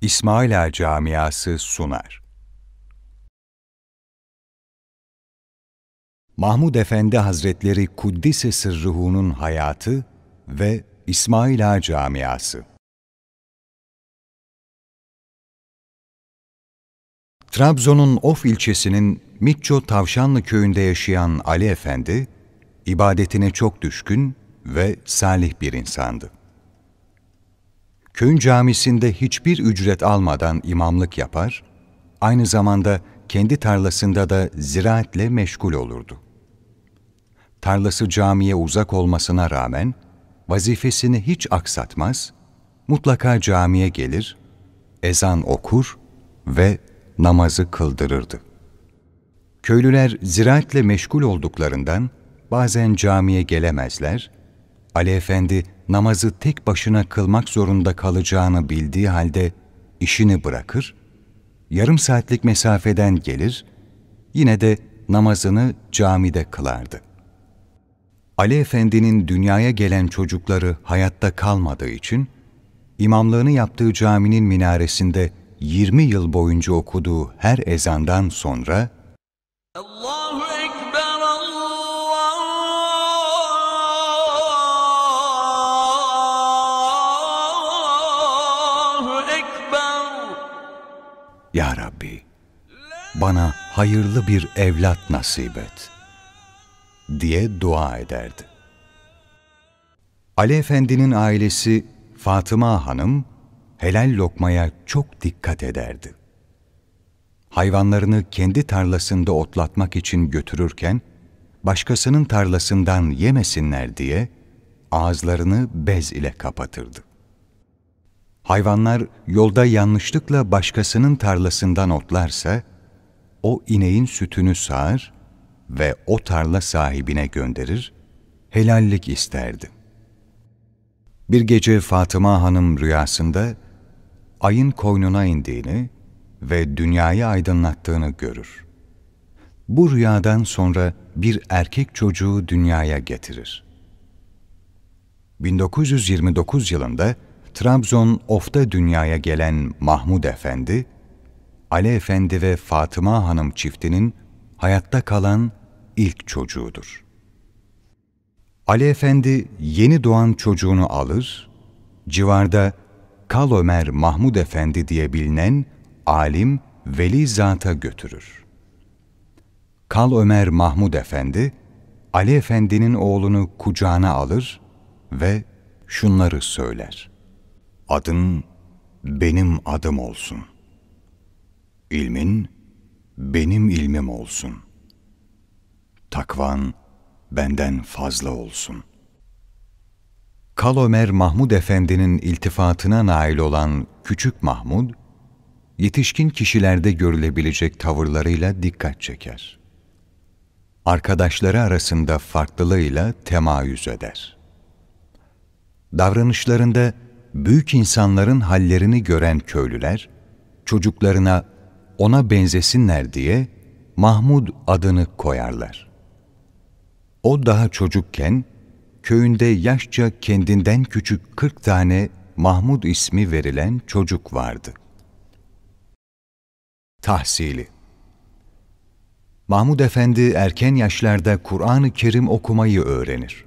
İsmaila er Camiası sunar. Mahmud Efendi Hazretleri Kuddise Sırruhu'nun hayatı ve İsmaila er Camiası Trabzon'un Of ilçesinin Mitço Tavşanlı köyünde yaşayan Ali Efendi, ibadetine çok düşkün ve salih bir insandı köyün camisinde hiçbir ücret almadan imamlık yapar, aynı zamanda kendi tarlasında da ziraatle meşgul olurdu. Tarlası camiye uzak olmasına rağmen vazifesini hiç aksatmaz, mutlaka camiye gelir, ezan okur ve namazı kıldırırdı. Köylüler ziraatle meşgul olduklarından bazen camiye gelemezler Ali Efendi namazı tek başına kılmak zorunda kalacağını bildiği halde işini bırakır, yarım saatlik mesafeden gelir, yine de namazını camide kılardı. Ali Efendi'nin dünyaya gelen çocukları hayatta kalmadığı için, imamlığını yaptığı caminin minaresinde 20 yıl boyunca okuduğu her ezandan sonra Ya Rabbi, bana hayırlı bir evlat nasip et diye dua ederdi. Ali Efendi'nin ailesi Fatıma Hanım helal lokmaya çok dikkat ederdi. Hayvanlarını kendi tarlasında otlatmak için götürürken başkasının tarlasından yemesinler diye ağızlarını bez ile kapatırdı. Hayvanlar yolda yanlışlıkla başkasının tarlasından otlarsa, o ineğin sütünü sağar ve o tarla sahibine gönderir, helallik isterdi. Bir gece Fatıma Hanım rüyasında ayın koynuna indiğini ve dünyayı aydınlattığını görür. Bu rüyadan sonra bir erkek çocuğu dünyaya getirir. 1929 yılında Trabzon Of'ta dünyaya gelen Mahmud Efendi, Ali Efendi ve Fatıma Hanım çiftinin hayatta kalan ilk çocuğudur. Ali Efendi yeni doğan çocuğunu alır, civarda Kal Ömer Mahmud Efendi diye bilinen alim veli zata götürür. Kal Ömer Mahmud Efendi, Ali Efendi'nin oğlunu kucağına alır ve şunları söyler adın benim adım olsun. İlmin benim ilmim olsun. Takvan benden fazla olsun. Kalomer Mahmud Efendi'nin iltifatına nail olan Küçük Mahmud, yetişkin kişilerde görülebilecek tavırlarıyla dikkat çeker. Arkadaşları arasında farklılığıyla temayüz eder. Davranışlarında, büyük insanların hallerini gören köylüler, çocuklarına ona benzesinler diye Mahmud adını koyarlar. O daha çocukken, köyünde yaşça kendinden küçük 40 tane Mahmud ismi verilen çocuk vardı. Tahsili Mahmud Efendi erken yaşlarda Kur'an-ı Kerim okumayı öğrenir.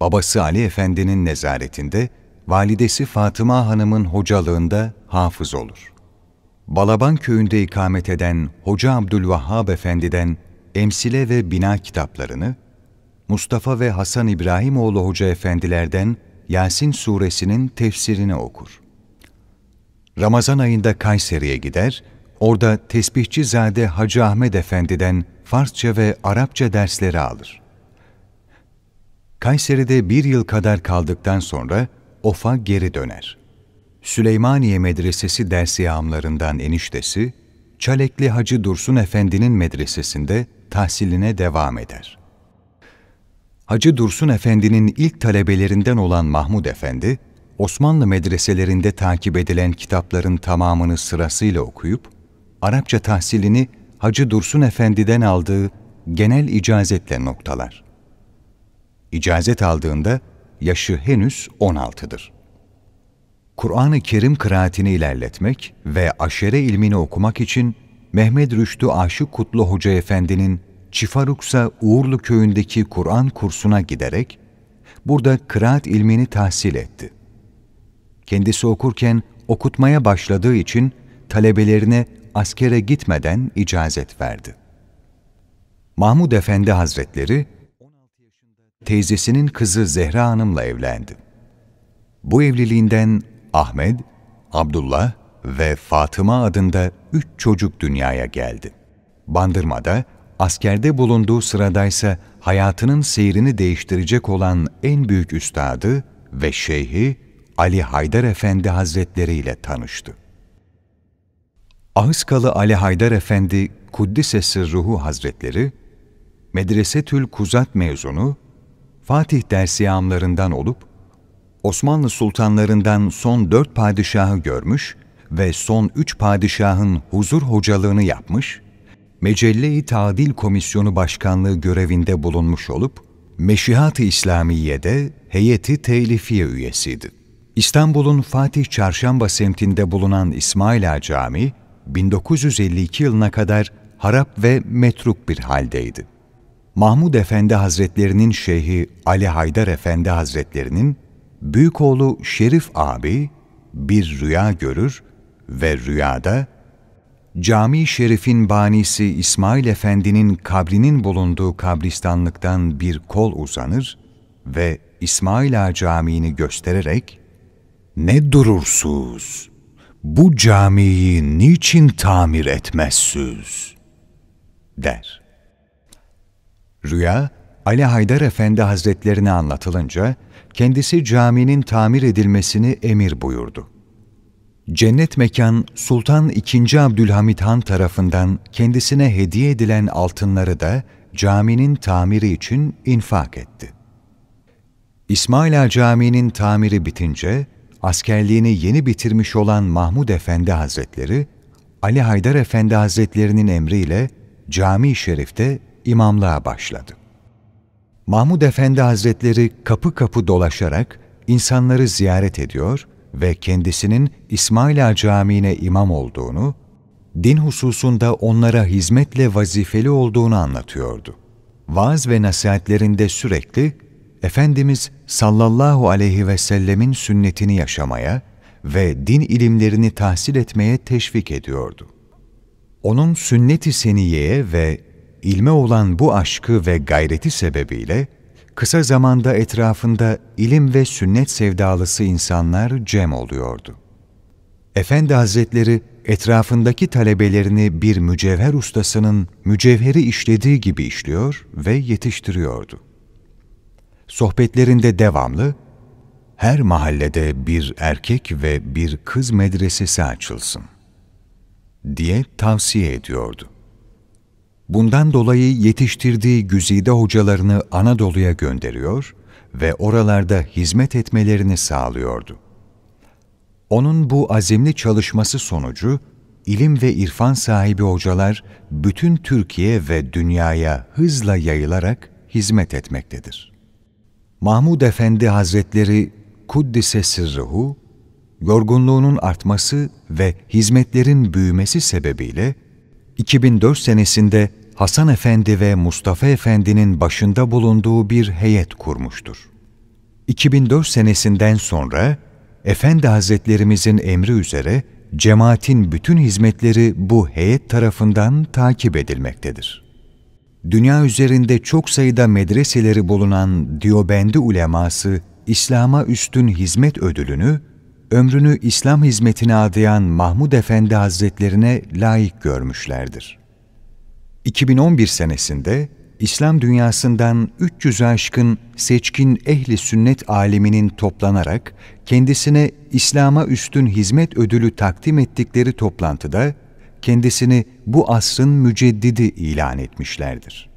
Babası Ali Efendi'nin nezaretinde validesi Fatıma Hanım'ın hocalığında hafız olur. Balaban köyünde ikamet eden Hoca Abdülvahhab Efendi'den emsile ve bina kitaplarını, Mustafa ve Hasan İbrahimoğlu Hoca Efendilerden Yasin suresinin tefsirini okur. Ramazan ayında Kayseri'ye gider, orada tesbihçi Zade Hacı Ahmet Efendi'den Farsça ve Arapça dersleri alır. Kayseri'de bir yıl kadar kaldıktan sonra Of'a geri döner. Süleymaniye Medresesi dersiyamlarından eniştesi, Çalekli Hacı Dursun Efendi'nin medresesinde tahsiline devam eder. Hacı Dursun Efendi'nin ilk talebelerinden olan Mahmud Efendi, Osmanlı medreselerinde takip edilen kitapların tamamını sırasıyla okuyup, Arapça tahsilini Hacı Dursun Efendi'den aldığı genel icazetle noktalar. İcazet aldığında yaşı henüz 16'dır. Kur'an-ı Kerim kıraatini ilerletmek ve aşere ilmini okumak için Mehmet Rüştü Aşık Kutlu Hoca Efendi'nin Çifaruksa Uğurlu Köyü'ndeki Kur'an kursuna giderek burada kıraat ilmini tahsil etti. Kendisi okurken okutmaya başladığı için talebelerine askere gitmeden icazet verdi. Mahmud Efendi Hazretleri teyzesinin kızı Zehra Hanım'la evlendi. Bu evliliğinden Ahmet, Abdullah ve Fatıma adında üç çocuk dünyaya geldi. Bandırma'da, askerde bulunduğu sıradaysa hayatının seyrini değiştirecek olan en büyük üstadı ve şeyhi Ali Haydar Efendi Hazretleri ile tanıştı. Ahıskalı Ali Haydar Efendi Kuddisesi Ruhu Hazretleri, Medresetül Kuzat mezunu Fatih dersiyamlarından olup, Osmanlı sultanlarından son dört padişahı görmüş ve son üç padişahın huzur hocalığını yapmış, Mecelle-i Tadil Komisyonu Başkanlığı görevinde bulunmuş olup, Meşihat-ı İslamiye'de heyeti telifiye üyesiydi. İstanbul'un Fatih Çarşamba semtinde bulunan İsmail Ağa Camii, 1952 yılına kadar harap ve metruk bir haldeydi. Mahmud Efendi Hazretlerinin şeyhi Ali Haydar Efendi Hazretlerinin büyük oğlu Şerif abi bir rüya görür ve rüyada cami Şerif'in banisi İsmail Efendi'nin kabrinin bulunduğu kabristanlıktan bir kol uzanır ve İsmail Ağa Camii'ni göstererek ''Ne durursuz, bu camiyi niçin tamir etmezsüz?'' der. Rüya, Ali Haydar Efendi Hazretlerine anlatılınca, kendisi caminin tamir edilmesini emir buyurdu. Cennet mekan Sultan II. Abdülhamit Han tarafından kendisine hediye edilen altınları da caminin tamiri için infak etti. İsmaila Camii'nin tamiri bitince askerliğini yeni bitirmiş olan Mahmud Efendi Hazretleri, Ali Haydar Efendi Hazretlerinin emriyle cami şerifte imamlığa başladı. Mahmud Efendi Hazretleri kapı kapı dolaşarak insanları ziyaret ediyor ve kendisinin İsmaila Camii'ne imam olduğunu, din hususunda onlara hizmetle vazifeli olduğunu anlatıyordu. Vaaz ve nasihatlerinde sürekli Efendimiz sallallahu aleyhi ve sellemin sünnetini yaşamaya ve din ilimlerini tahsil etmeye teşvik ediyordu. Onun sünnet-i seniyeye ve ilme olan bu aşkı ve gayreti sebebiyle kısa zamanda etrafında ilim ve sünnet sevdalısı insanlar cem oluyordu. Efendi Hazretleri etrafındaki talebelerini bir mücevher ustasının mücevheri işlediği gibi işliyor ve yetiştiriyordu. Sohbetlerinde devamlı, her mahallede bir erkek ve bir kız medresesi açılsın diye tavsiye ediyordu. Bundan dolayı yetiştirdiği güzide hocalarını Anadolu'ya gönderiyor ve oralarda hizmet etmelerini sağlıyordu. Onun bu azimli çalışması sonucu ilim ve irfan sahibi hocalar bütün Türkiye ve dünyaya hızla yayılarak hizmet etmektedir. Mahmud Efendi Hazretleri Kuddise Sırrıhu, yorgunluğunun artması ve hizmetlerin büyümesi sebebiyle 2004 senesinde Hasan Efendi ve Mustafa Efendi'nin başında bulunduğu bir heyet kurmuştur. 2004 senesinden sonra Efendi Hazretlerimizin emri üzere cemaatin bütün hizmetleri bu heyet tarafından takip edilmektedir. Dünya üzerinde çok sayıda medreseleri bulunan Diyobendi uleması İslam'a üstün hizmet ödülünü ömrünü İslam hizmetine adayan Mahmud Efendi Hazretlerine layık görmüşlerdir. 2011 senesinde İslam dünyasından 300 aşkın seçkin ehli sünnet aliminin toplanarak kendisine İslam'a üstün hizmet ödülü takdim ettikleri toplantıda kendisini bu asrın müceddidi ilan etmişlerdir.